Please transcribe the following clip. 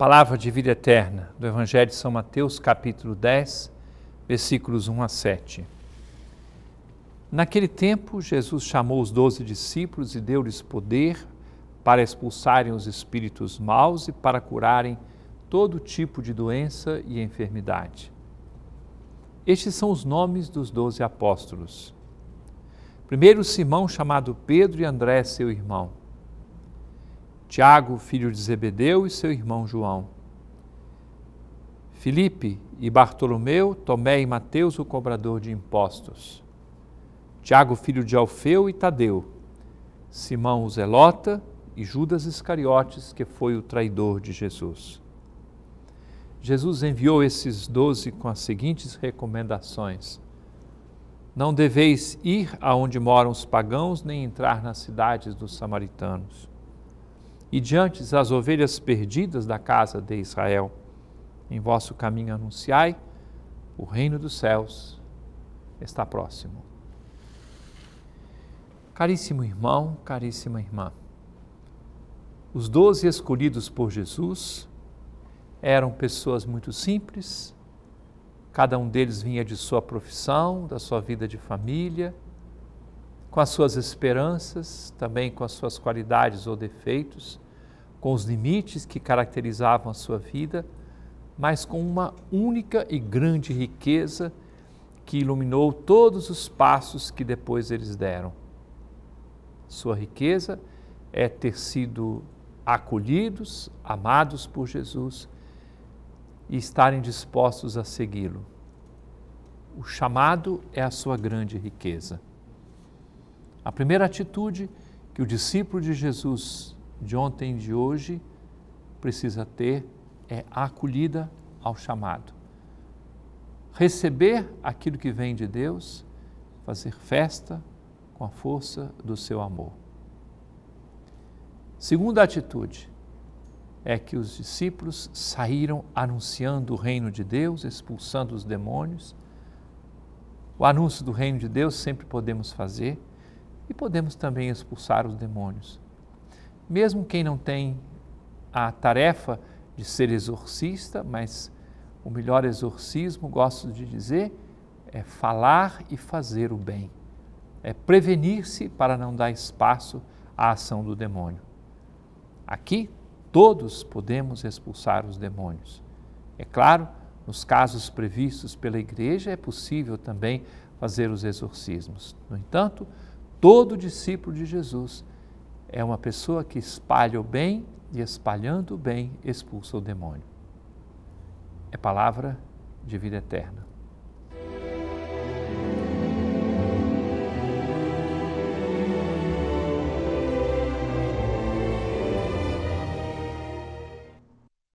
palavra de vida eterna do Evangelho de São Mateus, capítulo 10, versículos 1 a 7. Naquele tempo, Jesus chamou os doze discípulos e deu-lhes poder para expulsarem os espíritos maus e para curarem todo tipo de doença e enfermidade. Estes são os nomes dos doze apóstolos. Primeiro Simão, chamado Pedro, e André, seu irmão. Tiago, filho de Zebedeu, e seu irmão João. Filipe e Bartolomeu, Tomé e Mateus, o cobrador de impostos. Tiago, filho de Alfeu e Tadeu. Simão o Zelota e Judas Iscariotes, que foi o traidor de Jesus. Jesus enviou esses doze com as seguintes recomendações. Não deveis ir aonde moram os pagãos, nem entrar nas cidades dos samaritanos e diante das ovelhas perdidas da casa de Israel. Em vosso caminho anunciai, o reino dos céus está próximo. Caríssimo irmão, caríssima irmã, os doze escolhidos por Jesus eram pessoas muito simples, cada um deles vinha de sua profissão, da sua vida de família, com as suas esperanças, também com as suas qualidades ou defeitos, com os limites que caracterizavam a sua vida, mas com uma única e grande riqueza que iluminou todos os passos que depois eles deram. Sua riqueza é ter sido acolhidos, amados por Jesus e estarem dispostos a segui-lo. O chamado é a sua grande riqueza. A primeira atitude que o discípulo de Jesus de ontem e de hoje precisa ter é a acolhida ao chamado. Receber aquilo que vem de Deus, fazer festa com a força do seu amor. Segunda atitude é que os discípulos saíram anunciando o reino de Deus, expulsando os demônios. O anúncio do reino de Deus sempre podemos fazer e podemos também expulsar os demônios mesmo quem não tem a tarefa de ser exorcista, mas o melhor exorcismo, gosto de dizer, é falar e fazer o bem, é prevenir-se para não dar espaço à ação do demônio. Aqui, todos podemos expulsar os demônios. É claro, nos casos previstos pela igreja, é possível também fazer os exorcismos. No entanto, todo discípulo de Jesus é uma pessoa que espalha o bem e, espalhando o bem, expulsa o demônio. É palavra de vida eterna.